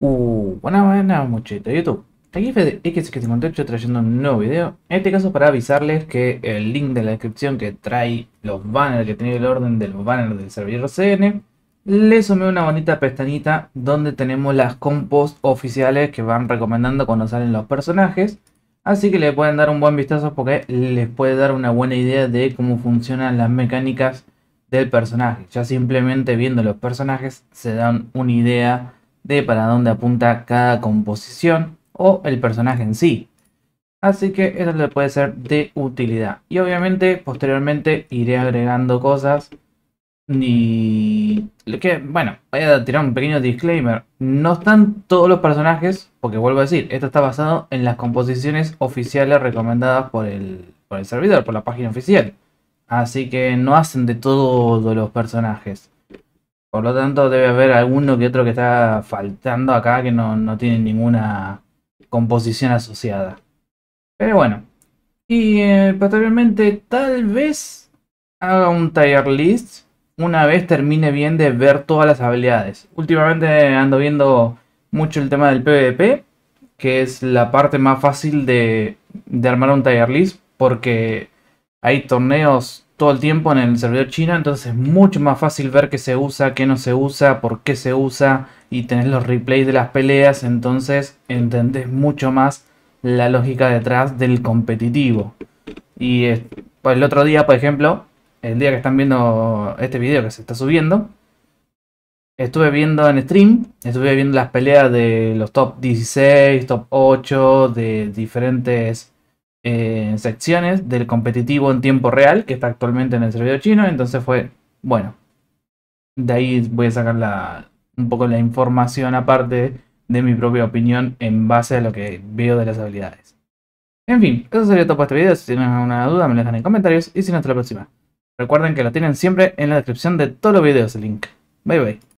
Uh, buenas, buenas muchachos YouTube. Aquí es fedx yo trayendo un nuevo video. En este caso para avisarles que el link de la descripción que trae los banners, que tiene el orden de los banners del servidor CN, le sumé una bonita pestañita donde tenemos las compos oficiales que van recomendando cuando salen los personajes. Así que le pueden dar un buen vistazo porque les puede dar una buena idea de cómo funcionan las mecánicas del personaje. Ya simplemente viendo los personajes se dan una idea de para dónde apunta cada composición o el personaje en sí. Así que eso le puede ser de utilidad. Y obviamente posteriormente iré agregando cosas. Y que, bueno, voy a tirar un pequeño disclaimer. No están todos los personajes, porque vuelvo a decir, esto está basado en las composiciones oficiales recomendadas por el, por el servidor, por la página oficial. Así que no hacen de todos los personajes. Por lo tanto, debe haber alguno que otro que está faltando acá que no, tiene ninguna composición asociada. Pero bueno. Y eh, posteriormente, tal vez haga un tier list una vez termine bien de ver todas las habilidades. Últimamente ando viendo mucho el tema del PvP, que es la parte más fácil de, de armar un tier list, porque hay torneos todo el tiempo en el servidor chino, entonces es mucho más fácil ver qué se usa, qué no se usa, por qué se usa y tenés los replays de las peleas, entonces entendés mucho más la lógica detrás del competitivo. Y eh, pues, el otro día, por ejemplo, el día que están viendo este video que se está subiendo, estuve viendo en stream, estuve viendo las peleas de los top 16, top 8, de diferentes eh, secciones del competitivo en tiempo real que está actualmente en el servidor chino. Entonces fue, bueno, de ahí voy a sacar la, un poco la información aparte de mi propia opinión en base a lo que veo de las habilidades. En fin, eso sería todo para este video. Si tienen alguna duda me la dejan en comentarios y si no, hasta la próxima. Recuerden que lo tienen siempre en la descripción de todos los videos el link. Bye bye.